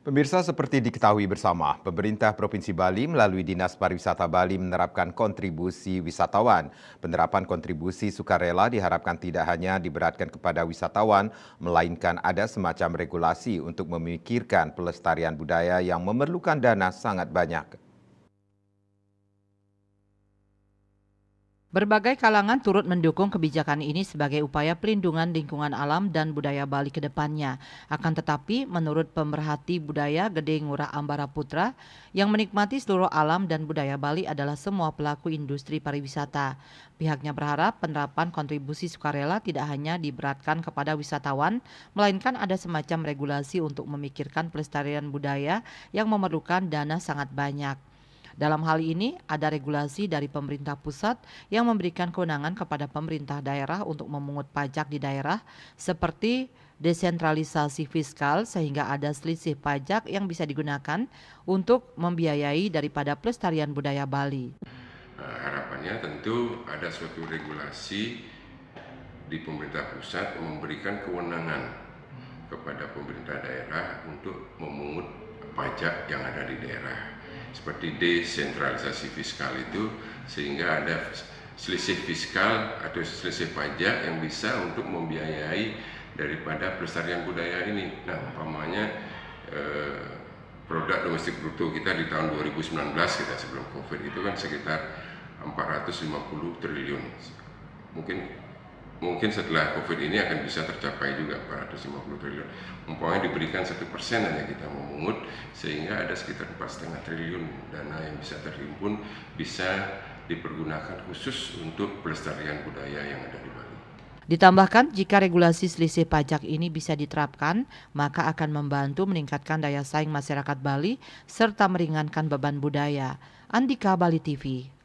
Pemirsa seperti diketahui bersama, pemerintah Provinsi Bali melalui Dinas Pariwisata Bali menerapkan kontribusi wisatawan. Penerapan kontribusi sukarela diharapkan tidak hanya diberatkan kepada wisatawan, melainkan ada semacam regulasi untuk memikirkan pelestarian budaya yang memerlukan dana sangat banyak. Berbagai kalangan turut mendukung kebijakan ini sebagai upaya pelindungan lingkungan alam dan budaya Bali ke depannya. Akan tetapi, menurut pemerhati budaya Gede Ngurah Ambara Putra, yang menikmati seluruh alam dan budaya Bali adalah semua pelaku industri pariwisata. Pihaknya berharap penerapan kontribusi sukarela tidak hanya diberatkan kepada wisatawan, melainkan ada semacam regulasi untuk memikirkan pelestarian budaya yang memerlukan dana sangat banyak. Dalam hal ini, ada regulasi dari pemerintah pusat yang memberikan kewenangan kepada pemerintah daerah untuk memungut pajak di daerah, seperti desentralisasi fiskal sehingga ada selisih pajak yang bisa digunakan untuk membiayai daripada pelestarian budaya Bali. Eh, harapannya tentu ada suatu regulasi di pemerintah pusat memberikan kewenangan kepada pemerintah daerah untuk memungut pajak yang ada di daerah seperti desentralisasi fiskal itu sehingga ada selisih fiskal atau selisih pajak yang bisa untuk membiayai daripada pelestarian budaya ini. Nah, umpamanya eh, produk domestik bruto kita di tahun 2019 kita sebelum Covid itu kan sekitar 450 triliun. Mungkin mungkin setelah COVID ini akan bisa tercapai juga 450 triliun. Umpamanya diberikan satu persen hanya kita memungut sehingga ada sekitar 4,5 triliun dana yang bisa terhimpun bisa dipergunakan khusus untuk pelestarian budaya yang ada di Bali. Ditambahkan, jika regulasi selisih pajak ini bisa diterapkan, maka akan membantu meningkatkan daya saing masyarakat Bali serta meringankan beban budaya. Andika Bali TV.